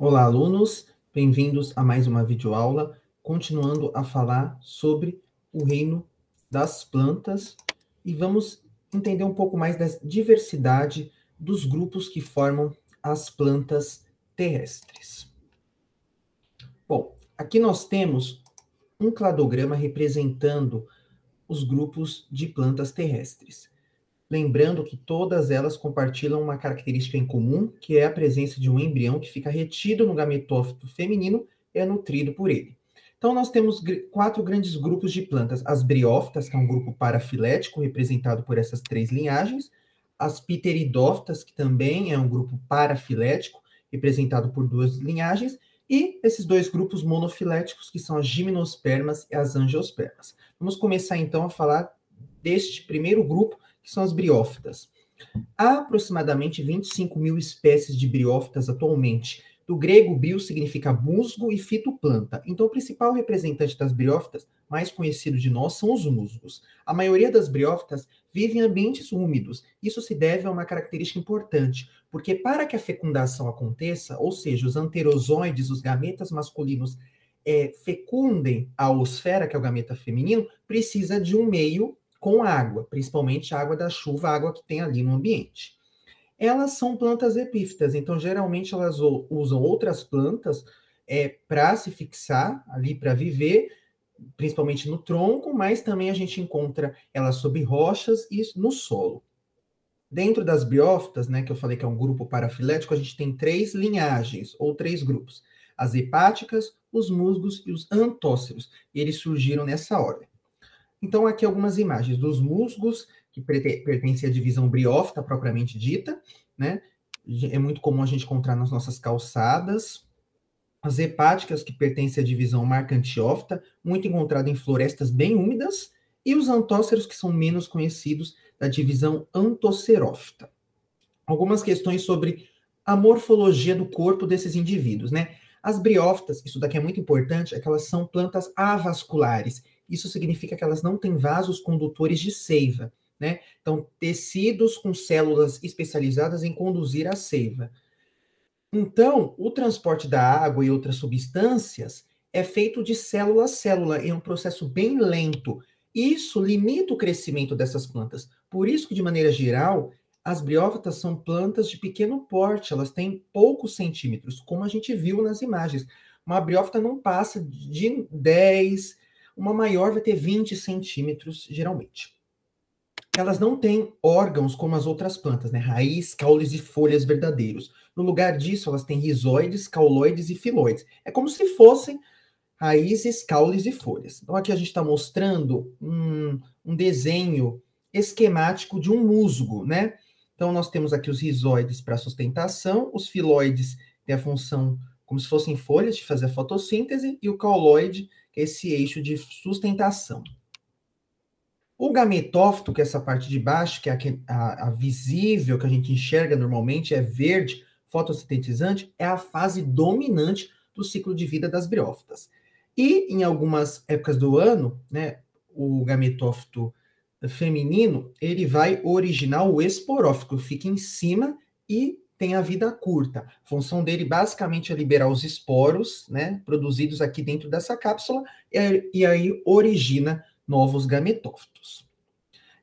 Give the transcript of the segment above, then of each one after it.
Olá, alunos! Bem-vindos a mais uma videoaula, continuando a falar sobre o reino das plantas e vamos entender um pouco mais da diversidade dos grupos que formam as plantas terrestres. Bom, aqui nós temos um cladograma representando os grupos de plantas terrestres lembrando que todas elas compartilham uma característica em comum, que é a presença de um embrião que fica retido no gametófito feminino e é nutrido por ele. Então, nós temos quatro grandes grupos de plantas: as briófitas, que é um grupo parafilético, representado por essas três linhagens, as pteridófitas, que também é um grupo parafilético, representado por duas linhagens, e esses dois grupos monofiléticos, que são as gimnospermas e as angiospermas. Vamos começar então a falar deste primeiro grupo, que são as briófitas. Há aproximadamente 25 mil espécies de briófitas atualmente. Do grego, brio significa musgo e fito planta. Então, o principal representante das briófitas, mais conhecido de nós, são os musgos. A maioria das briófitas vive em ambientes úmidos. Isso se deve a uma característica importante, porque para que a fecundação aconteça, ou seja, os anterozoides, os gametas masculinos, é, fecundem a osfera, que é o gameta feminino, precisa de um meio com água, principalmente água da chuva, água que tem ali no ambiente. Elas são plantas epífitas, então geralmente elas usam outras plantas é, para se fixar ali, para viver, principalmente no tronco, mas também a gente encontra elas sob rochas e no solo. Dentro das biófitas, né, que eu falei que é um grupo parafilético, a gente tem três linhagens ou três grupos: as hepáticas, os musgos e os antóceros. Eles surgiram nessa ordem. Então, aqui algumas imagens dos musgos, que pertencem à divisão briófita propriamente dita, né? É muito comum a gente encontrar nas nossas calçadas. As hepáticas, que pertencem à divisão marcantiófita, muito encontrada em florestas bem úmidas. E os antóceros, que são menos conhecidos, da divisão antocerófita. Algumas questões sobre a morfologia do corpo desses indivíduos, né? As briófitas, isso daqui é muito importante, é que elas são plantas avasculares, isso significa que elas não têm vasos condutores de seiva, né? Então, tecidos com células especializadas em conduzir a seiva. Então, o transporte da água e outras substâncias é feito de célula a célula, em é um processo bem lento. Isso limita o crescimento dessas plantas. Por isso que, de maneira geral, as briófitas são plantas de pequeno porte, elas têm poucos centímetros, como a gente viu nas imagens. Uma briófita não passa de 10, uma maior vai ter 20 centímetros, geralmente. Elas não têm órgãos como as outras plantas, né? Raiz, caules e folhas verdadeiros. No lugar disso, elas têm rizoides, cauloides e filoides. É como se fossem raízes, caules e folhas. Então, aqui a gente está mostrando um, um, desenho esquemático de um musgo, né? Então, nós temos aqui os rizoides para sustentação, os filoides têm a função como se fossem folhas de fazer a fotossíntese, e o cauloide esse eixo de sustentação. O gametófito, que é essa parte de baixo, que é a, a, a visível que a gente enxerga normalmente, é verde, fotossintetizante, é a fase dominante do ciclo de vida das briófitas. E em algumas épocas do ano, né, o gametófito feminino, ele vai originar o esporófito, fica em cima e tem a vida curta. A função dele basicamente é liberar os esporos, né, produzidos aqui dentro dessa cápsula, e, e aí origina novos gametófitos.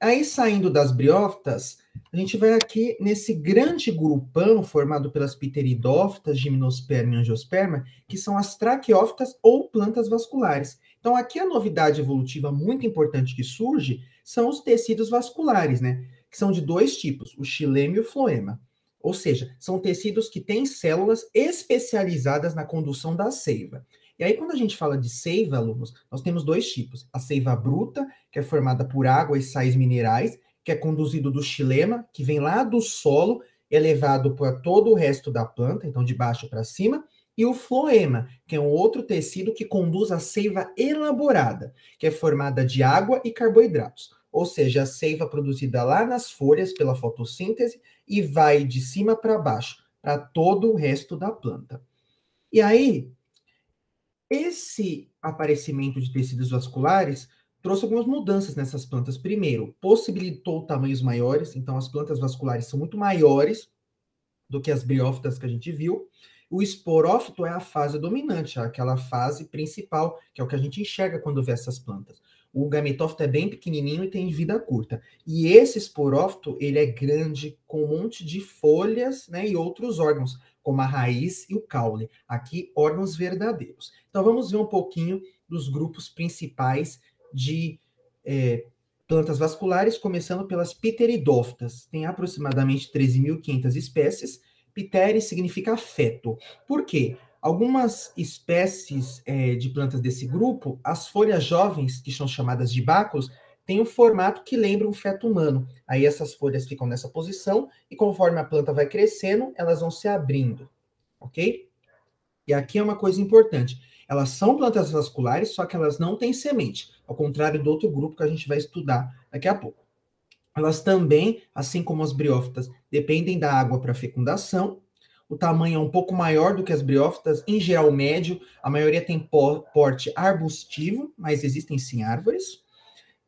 Aí, saindo das briófitas, a gente vai aqui nesse grande grupão formado pelas pteridófitas, gimnosperma e angiosperma, que são as traqueófitas ou plantas vasculares. Então, aqui a novidade evolutiva muito importante que surge são os tecidos vasculares, né? Que são de dois tipos, o xilema e o floema. Ou seja, são tecidos que têm células especializadas na condução da seiva. E aí, quando a gente fala de seiva, alunos, nós temos dois tipos. A seiva bruta, que é formada por água e sais minerais, que é conduzido do xilema, que vem lá do solo, elevado para todo o resto da planta, então de baixo para cima, e o floema, que é um outro tecido que conduz a seiva elaborada, que é formada de água e carboidratos ou seja, a seiva produzida lá nas folhas pela fotossíntese e vai de cima para baixo, para todo o resto da planta. E aí, esse aparecimento de tecidos vasculares trouxe algumas mudanças nessas plantas. Primeiro, possibilitou tamanhos maiores, então as plantas vasculares são muito maiores do que as briófitas que a gente viu. O esporófito é a fase dominante, é aquela fase principal, que é o que a gente enxerga quando vê essas plantas. O gametófito é bem pequenininho e tem vida curta. E esse esporófito, ele é grande, com um monte de folhas né, e outros órgãos, como a raiz e o caule. Aqui, órgãos verdadeiros. Então, vamos ver um pouquinho dos grupos principais de é, plantas vasculares, começando pelas pteridófitas. Tem aproximadamente 13.500 espécies. Pteri significa feto. Por quê? Algumas espécies é, de plantas desse grupo, as folhas jovens, que são chamadas de bacos, têm um formato que lembra um feto humano. Aí essas folhas ficam nessa posição e conforme a planta vai crescendo, elas vão se abrindo, ok? E aqui é uma coisa importante. Elas são plantas vasculares, só que elas não têm semente, ao contrário do outro grupo que a gente vai estudar daqui a pouco. Elas também, assim como as briófitas, dependem da água para fecundação o tamanho é um pouco maior do que as briófitas, em geral médio, a maioria tem porte arbustivo, mas existem sim árvores,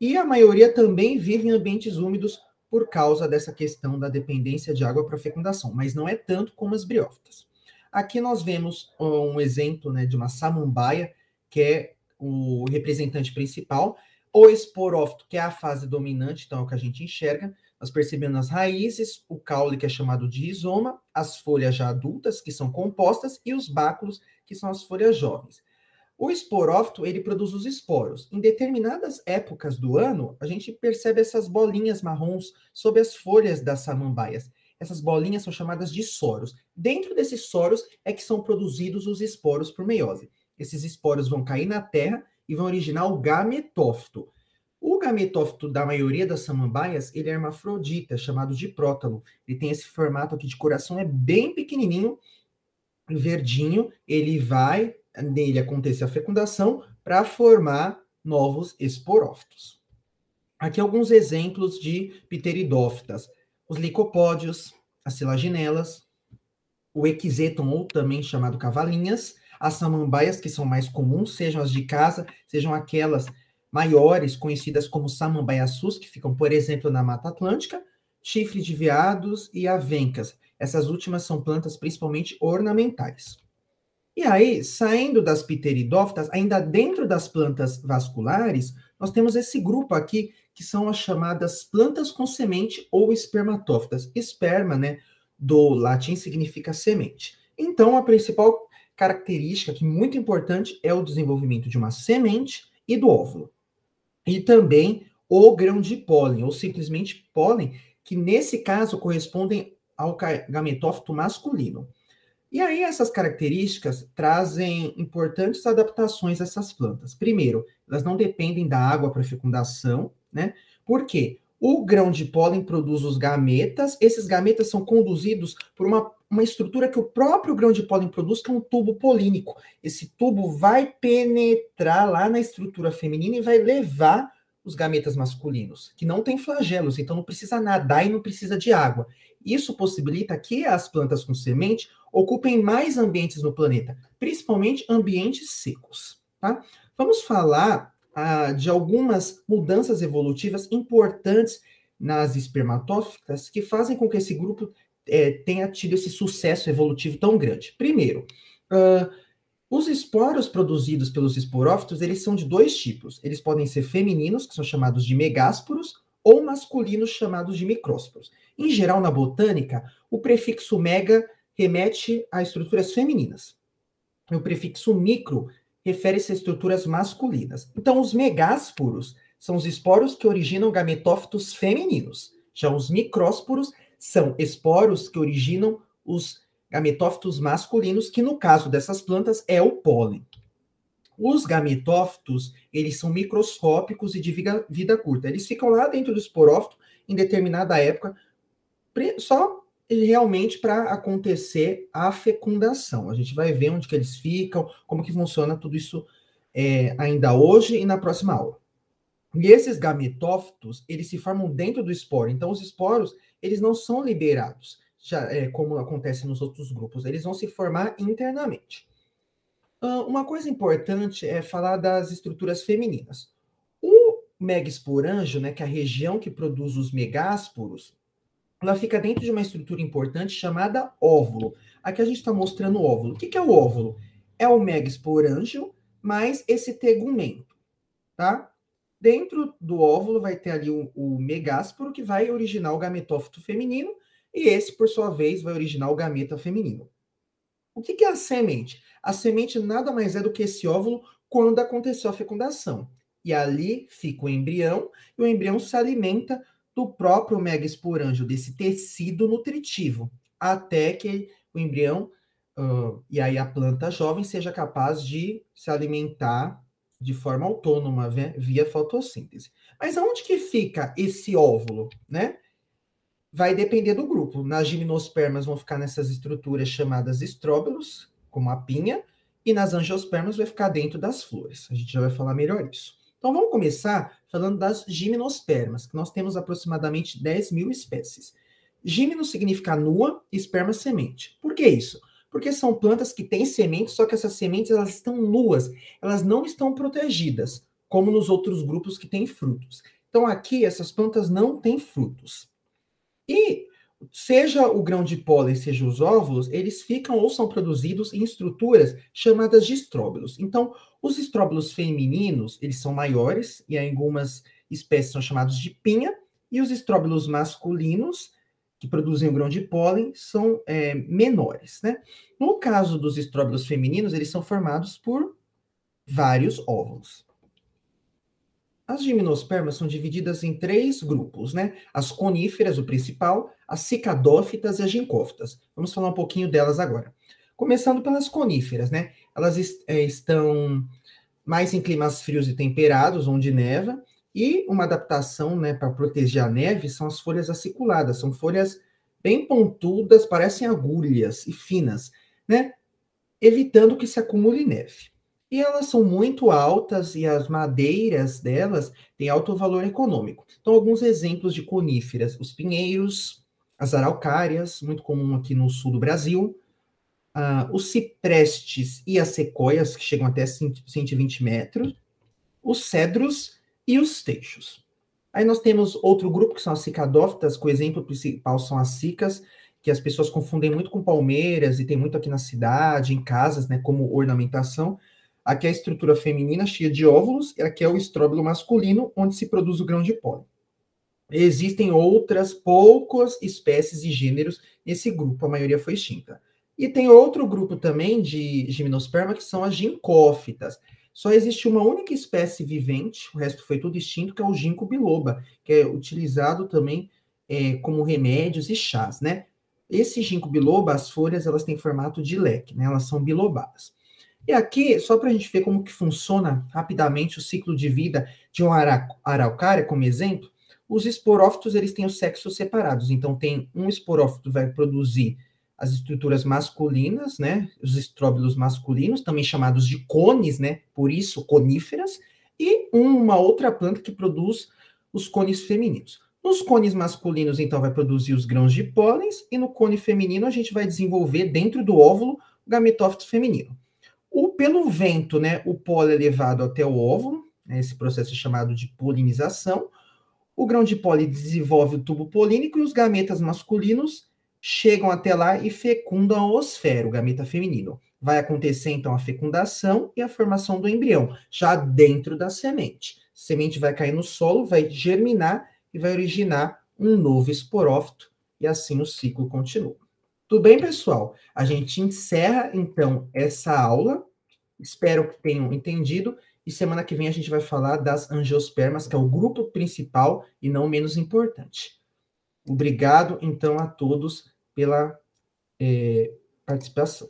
e a maioria também vive em ambientes úmidos por causa dessa questão da dependência de água para fecundação, mas não é tanto como as briófitas. Aqui nós vemos um exemplo né, de uma samambaia, que é o representante principal, o esporófito, que é a fase dominante, então é o que a gente enxerga, nós percebemos as raízes o caule, que é chamado de rizoma, as folhas já adultas, que são compostas, e os báculos, que são as folhas jovens. O esporófito, ele produz os esporos. Em determinadas épocas do ano, a gente percebe essas bolinhas marrons sob as folhas das samambaias. Essas bolinhas são chamadas de soros. Dentro desses soros é que são produzidos os esporos por meiose. Esses esporos vão cair na terra e vão originar o gametófito. O gametófito da maioria das samambaias, ele é hermafrodita, chamado de prótalo. Ele tem esse formato aqui de coração, é bem pequenininho, verdinho. Ele vai, nele acontecer a fecundação, para formar novos esporófitos. Aqui alguns exemplos de pteridófitas. Os licopódios, as selaginelas, o equiseton, ou também chamado cavalinhas, as samambaias, que são mais comuns, sejam as de casa, sejam aquelas maiores, conhecidas como samambaiaçus, que ficam, por exemplo, na Mata Atlântica, chifre de veados e avencas. Essas últimas são plantas principalmente ornamentais. E aí, saindo das pteridófitas, ainda dentro das plantas vasculares, nós temos esse grupo aqui que são as chamadas plantas com semente ou espermatófitas. Esperma, né, do latim significa semente. Então, a principal característica que muito importante é o desenvolvimento de uma semente e do óvulo e também o grão de pólen, ou simplesmente pólen, que nesse caso correspondem ao gametófito masculino. E aí essas características trazem importantes adaptações a essas plantas. Primeiro, elas não dependem da água para fecundação, né? Porque o grão de pólen produz os gametas, esses gametas são conduzidos por uma uma estrutura que o próprio grão de pólen produz, que é um tubo polínico. Esse tubo vai penetrar lá na estrutura feminina e vai levar os gametas masculinos, que não tem flagelos, então não precisa nadar e não precisa de água. Isso possibilita que as plantas com semente ocupem mais ambientes no planeta, principalmente ambientes secos. Tá? Vamos falar ah, de algumas mudanças evolutivas importantes nas espermatófitas que fazem com que esse grupo é, tenha tido esse sucesso evolutivo tão grande. Primeiro, uh, os esporos produzidos pelos esporófitos, eles são de dois tipos. Eles podem ser femininos, que são chamados de megásporos, ou masculinos, chamados de micrósporos. Em geral, na botânica, o prefixo mega remete a estruturas femininas. E o prefixo micro refere-se a estruturas masculinas. Então, os megásporos são os esporos que originam gametófitos femininos. Já os micrósporos são esporos que originam os gametófitos masculinos, que no caso dessas plantas é o pólen. Os gametófitos, eles são microscópicos e de vida, vida curta. Eles ficam lá dentro do esporófito em determinada época, só realmente para acontecer a fecundação. A gente vai ver onde que eles ficam, como que funciona tudo isso é, ainda hoje e na próxima aula. E esses gametófitos, eles se formam dentro do esporo. Então, os esporos, eles não são liberados, já, é, como acontece nos outros grupos, eles vão se formar internamente. Uma coisa importante é falar das estruturas femininas. O megasporângio, né, que é a região que produz os megásporos, ela fica dentro de uma estrutura importante chamada óvulo. Aqui a gente está mostrando o óvulo. O que, que é o óvulo? É o megasporângio, mais esse tegumento, tá? Dentro do óvulo vai ter ali o, o megásporo, que vai originar o gametófito feminino, e esse, por sua vez, vai originar o gameta feminino. O que, que é a semente? A semente nada mais é do que esse óvulo quando aconteceu a fecundação. E ali fica o embrião, e o embrião se alimenta do próprio megasporângio, desse tecido nutritivo, até que o embrião uh, e aí a planta jovem seja capaz de se alimentar de forma autônoma via, fotossíntese. Mas aonde que fica esse óvulo, né? Vai depender do grupo. Nas gimnospermas vão ficar nessas estruturas chamadas estróbilos, como a pinha, e nas angiospermas vai ficar dentro das flores. A gente já vai falar melhor isso. Então vamos começar falando das gimnospermas, que nós temos aproximadamente 10 mil espécies. Gimno significa nua, esperma semente. Por que isso? porque são plantas que têm sementes, só que essas sementes elas estão nuas, elas não estão protegidas, como nos outros grupos que têm frutos. Então aqui essas plantas não têm frutos. E seja o grão de pólen, seja os óvulos, eles ficam ou são produzidos em estruturas chamadas de estróbilos. Então, os estróbilos femininos, eles são maiores e algumas espécies são chamados de pinha, e os estróbilos masculinos, que produzem o grão de pólen são é, menores, né? No caso dos estróbilos femininos, eles são formados por vários óvulos. As gimnospermas são divididas em três grupos, né? As coníferas, o principal, as cicadófitas e as ginkófitas. Vamos falar um pouquinho delas agora. Começando pelas coníferas, né? Elas est é, estão mais em climas frios e temperados, onde neva, e uma adaptação né, para proteger a neve são as folhas aciculadas, são folhas bem pontudas, parecem agulhas e finas, né? evitando que se acumule neve. E elas são muito altas e as madeiras delas têm alto valor econômico. Então, alguns exemplos de coníferas: os pinheiros, as araucárias, muito comum aqui no sul do Brasil, uh, os ciprestes e as sequoias, que chegam até 120 metros, os cedros e os teixos. Aí nós temos outro grupo que são as cicadófitas, que o exemplo principal são as cicas, que as pessoas confundem muito com palmeiras e tem muito aqui na cidade, em casas, né, como ornamentação. Aqui é a estrutura feminina cheia de óvulos e aqui é o estróbilo masculino, onde se produz o grão de pólen. Existem outras poucas espécies e gêneros nesse grupo, a maioria foi extinta. E tem outro grupo também de gimnosperma que são as gincófitas. Só existe uma única espécie vivente, o resto foi tudo extinto, que é o ginkgo biloba, que é utilizado também é, como remédios e chás, né? Esse ginkgo biloba, as folhas, elas têm formato de leque, né? Elas são bilobadas. E aqui, só para a gente ver como que funciona rapidamente o ciclo de vida de uma araucária, como exemplo, os esporófitos, eles têm os sexos separados. Então, tem um esporófito vai produzir as estruturas masculinas, né, os estróbilos masculinos, também chamados de cones, né, por isso coníferas, e uma outra planta que produz os cones femininos. Nos cones masculinos, então, vai produzir os grãos de pólen e no cone feminino a gente vai desenvolver dentro do óvulo o gametófito feminino. O, pelo vento, né, o pólen é levado até o óvulo, né, esse processo é chamado de polinização. O grão de pólen desenvolve o tubo polínico e os gametas masculinos chegam até lá e fecundam a osfera, o gameta feminino. Vai acontecer então a fecundação e a formação do embrião, já dentro da semente. A semente vai cair no solo, vai germinar e vai originar um novo esporófito, e assim o ciclo continua. Tudo bem, pessoal? A gente encerra então essa aula. Espero que tenham entendido. E semana que vem a gente vai falar das angiospermas, que é o grupo principal e não menos importante. Obrigado, então, a todos pela é, participação.